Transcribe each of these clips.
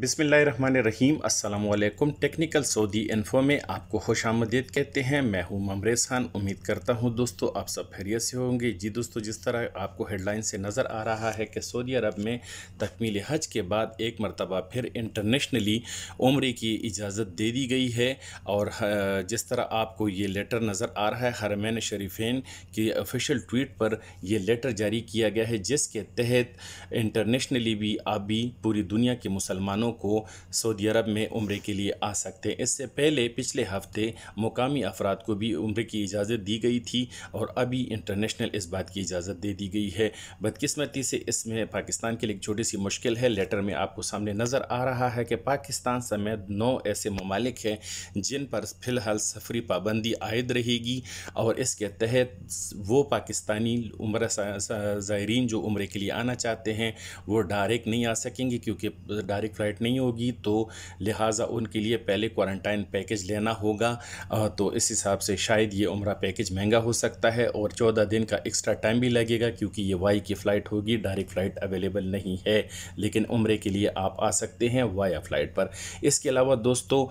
बिसमीम अल्लाम technical Saudi info में आपको खुश आमदीद कहते हैं मैं हूं ममरेज खान उम्मीद करता हूं दोस्तों आप सब खैरियत से होंगे जी दोस्तों जिस तरह आपको हेडलाइन से नज़र आ रहा है कि सऊदी अरब में तकमील हज के बाद एक मरतबा फिर इंटरनेशनली उम्र की इजाज़त दे दी गई है और जिस तरह आपको ये लेटर नज़र आ रहा है हरमैन शरीफेन की ऑफिशल ट्वीट पर यह लेटर जारी किया गया है जिसके तहत इंटरनेशनली भी आप भी पूरी दुनिया के मुसलमानों मुसलमानों को सऊदी अरब में उम्र के लिए आ सकते हैं इससे पहले पिछले हफ्ते मुकामी अफराद को भी उम्र की इजाज़त दी गई थी और अभी इंटरनेशनल इस बात की इजाज़त दे दी गई है बदकस्मती से इसमें पाकिस्तान के लिए एक छोटी सी मुश्किल है लेटर में आपको सामने नज़र आ रहा है कि पाकिस्तान समेत नौ ऐसे ममालिक हैं जिन पर फ़िलहाल सफरी पाबंदी आयद रहेगी और इसके तहत वो पाकिस्तानी उम्र ज़ायरीन जो उम्र के लिए आना चाहते हैं वो डायरेक्ट नहीं आ सकेंगे क्योंकि डायरेक्ट फ्लाइट फ्लाइट नहीं होगी तो लिहाजा उनके लिए पहले क्वारंटाइन पैकेज लेना होगा तो इस हिसाब से शायद ये उम्र पैकेज महंगा हो सकता है और चौदह दिन का एक्स्ट्रा टाइम भी लगेगा क्योंकि ये वाई की फ़्लाइट होगी डायरेक्ट फ़्लाइट अवेलेबल नहीं है लेकिन उम्र के लिए आप आ सकते हैं वाया फ़्लाइट पर इसके अलावा दोस्तों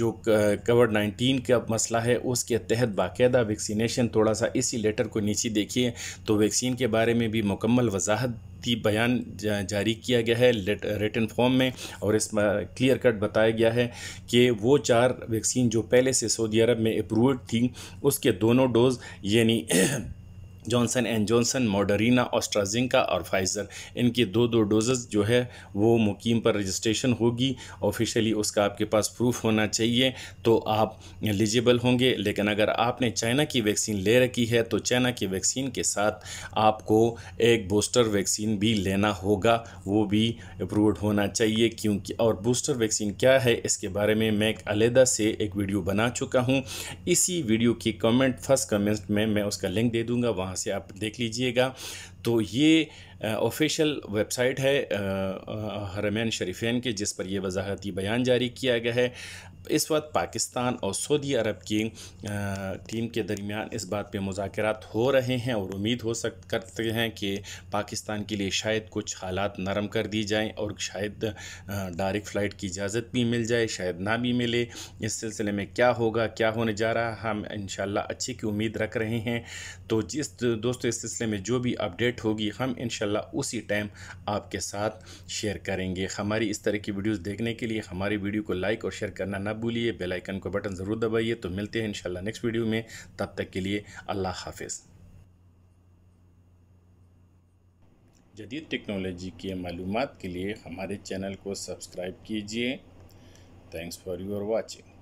जो कोविड नाइन्टीन का मसला है उसके तहत बाकायदा वैक्सीनेशन थोड़ा सा इसी लेटर को नीचे देखिए तो वैक्सीन के बारे में भी मुकम्मल वजाहत तरतीब बयान जारी किया गया है रिटर्न फॉर्म में और इसमें क्लियर कट बताया गया है कि वो चार वैक्सीन जो पहले से सऊदी अरब में अप्रूव्ड थी उसके दोनों डोज यानी Johnson and Johnson Moderna AstraZeneca और फाइज़र इनके दो दो डोजेज़ जो है वो मुकीम पर रजिस्ट्रेशन होगी ऑफिशियली उसका आपके पास प्रूफ होना चाहिए तो आप एलिजिबल होंगे लेकिन अगर आपने चाइना की वैक्सीन ले रखी है तो चाइना की वैक्सीन के साथ आपको एक बूस्टर वैक्सीन भी लेना होगा वो भी अप्रूव्ड होना चाहिए क्योंकि और बूस्टर वैक्सीन क्या है इसके बारे में मैं एक अलहदा से एक वीडियो बना चुका हूँ इसी वीडियो की कमेंट फर्स्ट कमेंट में मैं उसका लिंक दे दूँगा वहाँ से आप देख लीजिएगा तो ये ऑफिशियल वेबसाइट है हरमैन शरीफेन के जिस पर यह वजाहती बयान जारी किया गया है इस वक्त पाकिस्तान और सऊदी अरब की टीम के दरमियान इस बात पे मुजाकर हो रहे हैं और उम्मीद हो सक करते हैं कि पाकिस्तान के लिए शायद कुछ हालात नरम कर दी जाएं और शायद डायरेक्ट फ़्लाइट की इजाज़त भी मिल जाए शायद ना भी मिले इस सिलसिले में क्या होगा क्या होने जा रहा हम इन अच्छे की उम्मीद रख रहे हैं तो जिस दोस्तों इस सिलसिले में जो भी अपडेट अपडेट होगी हम इन उसी टाइम आपके साथ शेयर करेंगे हमारी इस तरह की वीडियोज देखने के लिए हमारी वीडियो को लाइक और शेयर करना ना भूलिए बेलाइकन को बटन ज़रूर दबाइए तो मिलते हैं इन नेक्स्ट वीडियो में तब तक के लिए अल्लाह हाफिज़ जदीद टेक्नोलॉजी के मालूम के लिए हमारे चैनल को सब्सक्राइब कीजिए थैंक्स फॉर योर वॉचिंग